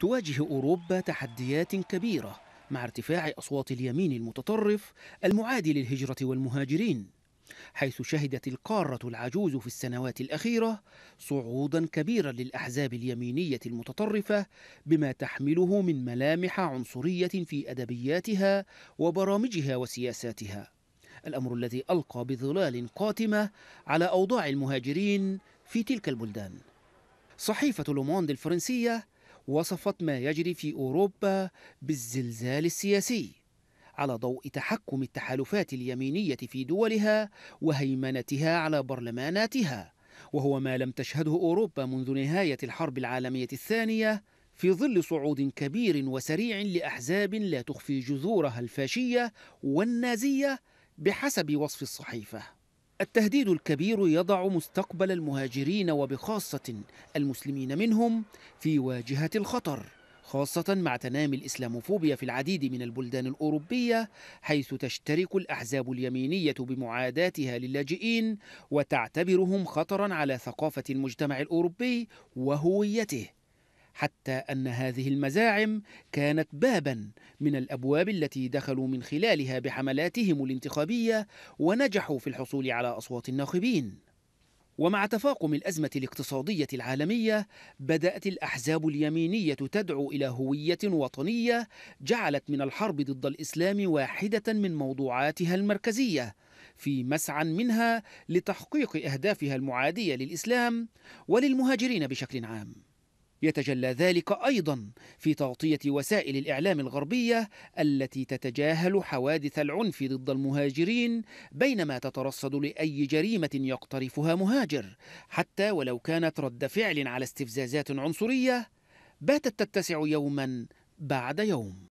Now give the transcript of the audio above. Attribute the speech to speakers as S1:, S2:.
S1: تواجه أوروبا تحديات كبيرة مع ارتفاع أصوات اليمين المتطرف المعادي للهجرة والمهاجرين حيث شهدت القارة العجوز في السنوات الأخيرة صعودا كبيرا للأحزاب اليمينية المتطرفة بما تحمله من ملامح عنصرية في أدبياتها وبرامجها وسياساتها الأمر الذي ألقى بظلال قاتمة على أوضاع المهاجرين في تلك البلدان صحيفة لوموند الفرنسية وصفت ما يجري في أوروبا بالزلزال السياسي على ضوء تحكم التحالفات اليمينية في دولها وهيمنتها على برلماناتها وهو ما لم تشهده أوروبا منذ نهاية الحرب العالمية الثانية في ظل صعود كبير وسريع لأحزاب لا تخفي جذورها الفاشية والنازية بحسب وصف الصحيفة التهديد الكبير يضع مستقبل المهاجرين وبخاصة المسلمين منهم في واجهة الخطر خاصة مع تنامي الإسلاموفوبيا في العديد من البلدان الأوروبية حيث تشترك الأحزاب اليمينية بمعاداتها للاجئين وتعتبرهم خطرا على ثقافة المجتمع الأوروبي وهويته حتى أن هذه المزاعم كانت بابا من الأبواب التي دخلوا من خلالها بحملاتهم الانتخابية ونجحوا في الحصول على أصوات الناخبين ومع تفاقم الأزمة الاقتصادية العالمية بدأت الأحزاب اليمينية تدعو إلى هوية وطنية جعلت من الحرب ضد الإسلام واحدة من موضوعاتها المركزية في مسعى منها لتحقيق أهدافها المعادية للإسلام وللمهاجرين بشكل عام يتجلى ذلك ايضا في تغطيه وسائل الاعلام الغربيه التي تتجاهل حوادث العنف ضد المهاجرين بينما تترصد لاي جريمه يقترفها مهاجر حتى ولو كانت رد فعل على استفزازات عنصريه باتت تتسع يوما بعد يوم